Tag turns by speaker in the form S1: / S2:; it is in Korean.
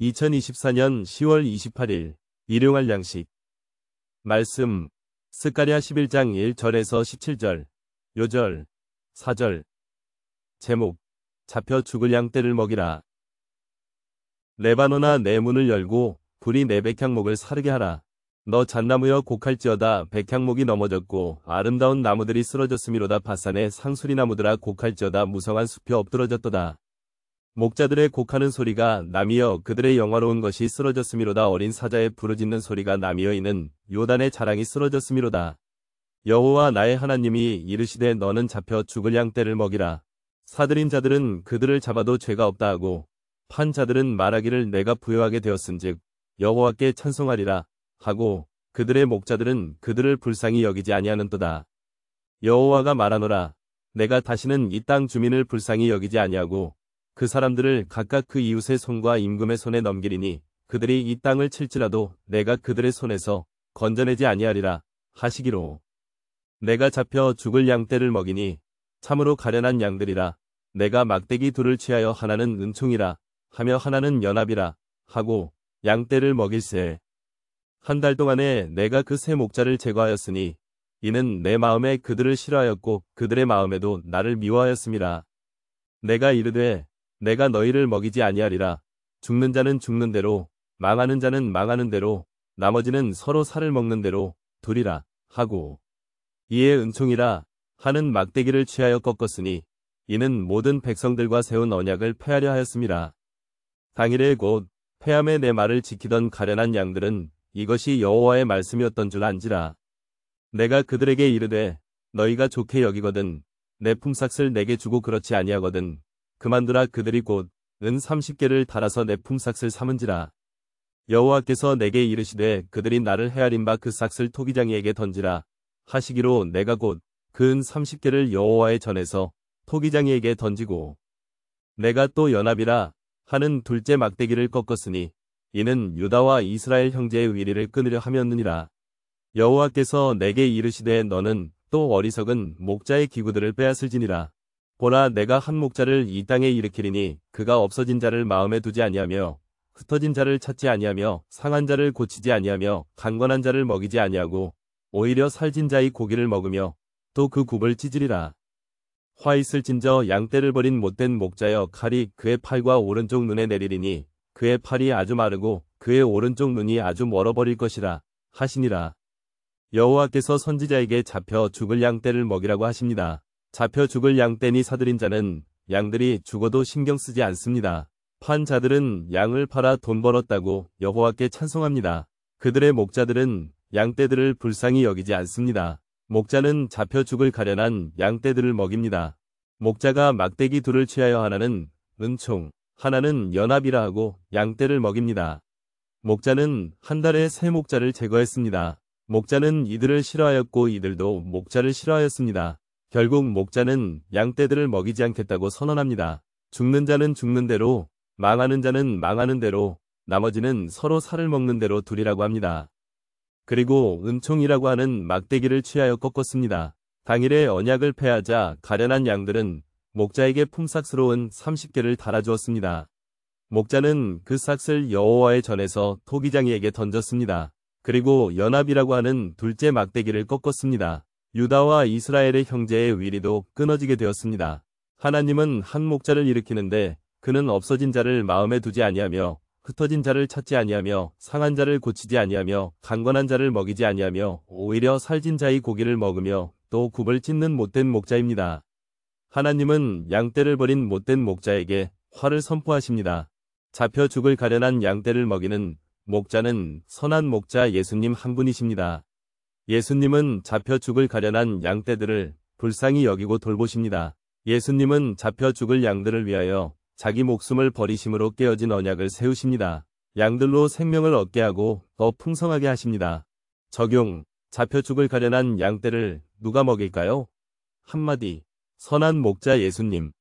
S1: 2024년 10월 28일 일용할 양식 말씀 스가랴 11장 1절에서 17절 요절 4절 제목 잡혀 죽을 양떼를 먹이라 레바논아내 문을 열고 불이 내 백향목을 사르게 하라 너 잣나무여 곡할지어다 백향목이 넘어졌고 아름다운 나무들이 쓰러졌으이로다 바산의 상수리 나무들아 곡할지어다 무성한 숲이 엎드러졌도다 목자들의 곡하는 소리가 남이여 그들의 영화로운 것이 쓰러졌으이로다 어린 사자의 부르짖는 소리가 남이여 이는 요단의 자랑이 쓰러졌으이로다 여호와 나의 하나님이 이르시되 너는 잡혀 죽을 양떼를 먹이라. 사들인 자들은 그들을 잡아도 죄가 없다 하고 판 자들은 말하기를 내가 부여하게 되었은즉 여호와께 찬송하리라 하고 그들의 목자들은 그들을 불쌍히 여기지 아니하는도다. 여호와가 말하노라 내가 다시는 이 땅 주민을 불쌍히 여기지 아니하고 그 사람들을 각각 그 이웃의 손과 임금의 손에 넘기리니 그들이 이 땅을 칠지라도 내가 그들의 손에서 건져내지 아니하리라 하시기로 내가 잡혀 죽을 양떼를 먹이니 참으로 가련한 양들이라 내가 막대기 둘을 취하여 하나는 은총이라 하며 하나는 연합이라 하고 양떼를 먹일세 한 달 동안에 내가 그 세 목자를 제거하였으니 이는 내 마음에 그들을 싫어하였고 그들의 마음에도 나를 미워하였음이라 내가 이르되 내가 너희를 먹이지 아니하리라. 죽는 자는 죽는 대로, 망하는 자는 망하는 대로, 나머지는 서로 살을 먹는 대로 둘이라 하고 이에 은총이라 하는 막대기를 취하여 꺾었으니 이는 모든 백성들과 세운 언약을 폐하려 하였습니다. 당일에 곧폐함에내 말을 지키던 가련한 양들은 이것이 여호와의 말씀이었던 줄 안지라. 내가 그들에게 이르되 너희가 좋게 여기거든 내 품삯을 내게 주고 그렇지 아니하거든 그만두라 그들이 곧 은 30개를 달아서 내 품삯을 삼은지라. 여호와께서 내게 이르시되 그들이 나를 헤아린 바 그 삭슬 토기장이에게 던지라 하시기로 내가 곧 그 은 30개를 여호와의 전에서 토기장이에게 던지고 내가 또 연합이라 하는 둘째 막대기를 꺾었으니 이는 유다와 이스라엘 형제의 위리를 끊으려 함이었느니라 여호와께서 내게 이르시되 너는 또 어리석은 목자의 기구들을 빼앗을지니라 보나 내가 한 목자를 이 땅에 일으키리니 그가 없어진 자를 마음에 두지 아니하며 흩어진 자를 찾지 아니하며 상한 자를 고치지 아니하며 강건한 자를 먹이지 아니하고 오히려 살진 자의 고기를 먹으며 또 그 굽을 찢으리라. 화 있을진저 양떼를 버린 못된 목자여 칼이 그의 팔과 오른쪽 눈에 내리리니 그의 팔이 아주 마르고 그의 오른쪽 눈이 아주 멀어버릴 것이라 하시니라. 여호와께서 선지자에게 잡혀 죽을 양떼를 먹이라고 하십니다. 잡혀 죽을 양떼니 사들인 자는 양들이 죽어도 신경 쓰지 않습니다. 판 자들은 양을 팔아 돈 벌었다고 여호와께 찬송합니다. 그들의 목자들은 양떼들을 불쌍히 여기지 않습니다. 목자는 잡혀 죽을 가련한 양떼들을 먹입니다. 목자가 막대기 둘을 취하여 하나는 은총, 하나는 연합이라 하고 양떼를 먹입니다. 목자는 한 달에 세 목자를 제거했습니다. 목자는 이들을 싫어하였고 이들도 목자를 싫어하였습니다. 결국 목자는 양떼들을 먹이지 않겠다고 선언합니다. 죽는 자는 죽는 대로, 망하는 자는 망하는 대로, 나머지는 서로 살을 먹는 대로 둘이라고 합니다. 그리고 은총이라고 하는 막대기를 취하여 꺾었습니다. 당일에 언약을 패하자 가련한 양들은 목자에게 품삯스러운 30개를 달아주었습니다. 목자는 그 삭슬 여호와의 전에서 토기장이에게 던졌습니다. 그리고 연합이라고 하는 둘째 막대기를 꺾었습니다. 유다와 이스라엘의 형제의 위리도 끊어지게 되었습니다. 하나님은 한 목자를 일으키는데 그는 없어진 자를 마음에 두지 아니하며 흩어진 자를 찾지 아니하며 상한 자를 고치지 아니하며 강건한 자를 먹이지 아니하며 오히려 살진 자의 고기를 먹으며 또 굽을 찢는 못된 목자입니다. 하나님은 양떼를 버린 못된 목자에게 화를 선포하십니다. 잡혀 죽을 가련한 양떼를 먹이는 목자는 선한 목자 예수님 한 분이십니다. 예수님은 잡혀 죽을 가련한 양떼들을 불쌍히 여기고 돌보십니다. 예수님은 잡혀 죽을 양들을 위하여 자기 목숨을 버리심으로 깨어진 언약을 세우십니다. 양들로 생명을 얻게 하고 더 풍성하게 하십니다. 적용, 잡혀 죽을 가련한 양떼를 누가 먹일까요? 한마디, 선한 목자 예수님.